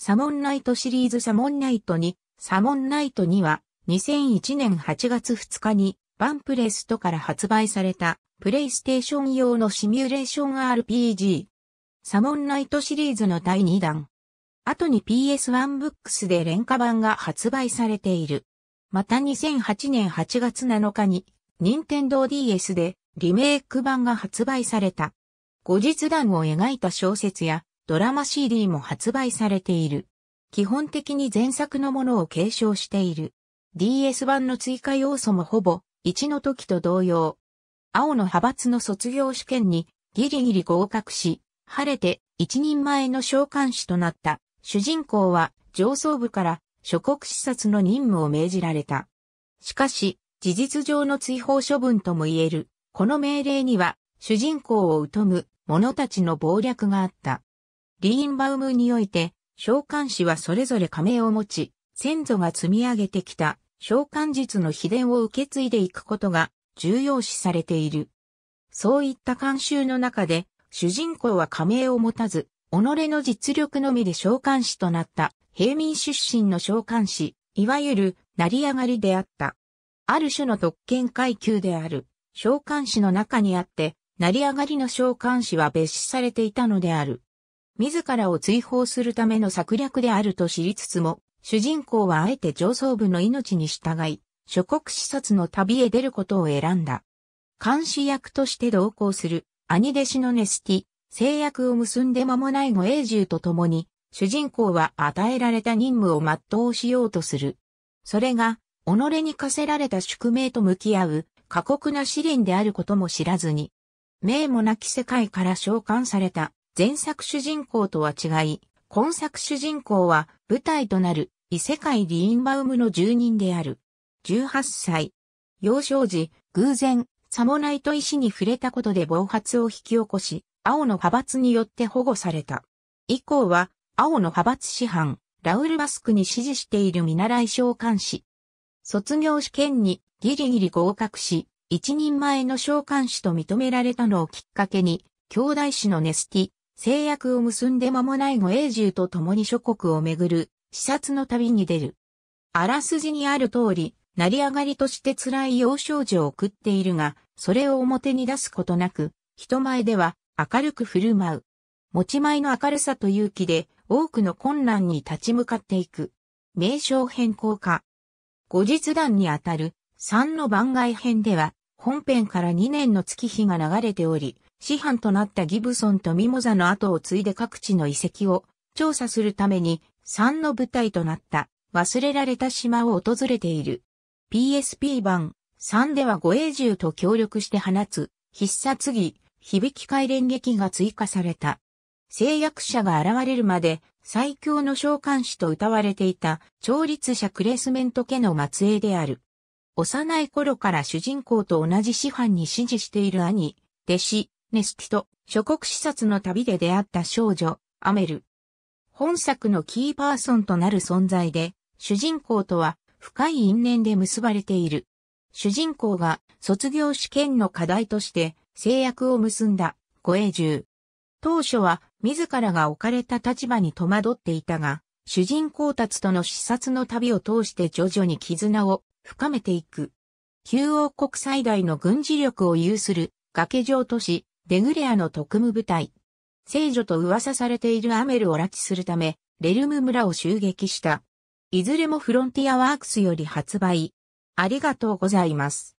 サモンナイトシリーズサモンナイト2、サモンナイト2は2001年8月2日にバンプレストから発売されたプレイステーション用のシミュレーション RPG。サモンナイトシリーズの第2弾。後に PS1 ブックスで廉価版が発売されている。また2008年8月7日に任天堂 DS でリメイク版が発売された。後日談を描いた小説やドラマ CD も発売されている。基本的に前作のものを継承している。DS 版の追加要素もほぼ、1の時と同様。青の派閥の卒業試験にギリギリ合格し、晴れて一人前の召喚士となった主人公は上層部から諸国視察の任務を命じられた。しかし、事実上の追放処分とも言える、この命令には主人公を疎む者たちの謀略があった。リーンバウムにおいて、召喚師はそれぞれ仮名を持ち、先祖が積み上げてきた召喚術の秘伝を受け継いでいくことが重要視されている。そういった慣習の中で、主人公は仮名を持たず、己の実力のみで召喚師となった平民出身の召喚師、いわゆる成り上がりであった。ある種の特権階級である召喚師の中にあって、成り上がりの召喚師は別視されていたのである。自らを追放するための策略であると知りつつも、主人公はあえて上層部の命に従い、諸国視察の旅へ出ることを選んだ。監視役として同行する兄弟子のネスティ、制約を結んで間もない後永住と共に、主人公は与えられた任務を全うしようとする。それが、己に課せられた宿命と向き合う過酷な試練であることも知らずに、名もなき世界から召喚された前作主人公とは違い、今作主人公は舞台となる異世界リーンバウムの住人である。18歳。幼少時、偶然、サモナイト石に触れたことで暴発を引き起こし、青の派閥によって保護された。以降は、青の派閥師範、ラウル・マスクに支持している見習い召喚士。卒業試験にギリギリ合格し、一人前の召喚士と認められたのをきっかけに、兄弟子のネスティ、制約を結んで間もない後永住と共に諸国を巡る視察の旅に出る。あらすじにある通り、成り上がりとして辛い幼少女を送っているが、それを表に出すことなく、人前では明るく振る舞う。持ち前の明るさと勇気で多くの困難に立ち向かっていく。名称変更化。後日談にあたる3の番外編では、本編から2年の月日が流れており、師範となったギブソンとミモザの後を継いで各地の遺跡を調査するために3の舞台となった忘れられた島を訪れている。PSP 版3では護衛獣と協力して放つ必殺技響き回連撃が追加された。制約者が現れるまで最強の召喚師と歌われていた調律者クレスメント家の末裔である。幼い頃から主人公と同じ師範に支持している兄、弟子、ネスティと諸国視察の旅で出会った少女、アメル。本作のキーパーソンとなる存在で、主人公とは深い因縁で結ばれている。主人公が卒業試験の課題として制約を結んだ護衛獣。当初は自らが置かれた立場に戸惑っていたが、主人公たちとの視察の旅を通して徐々に絆を深めていく。旧王国最大の軍事力を有する崖上都市デグレアの特務部隊。聖女と噂されているアメルを拉致するため、レルム村を襲撃した。いずれもフロンティアワークスより発売。ありがとうございます。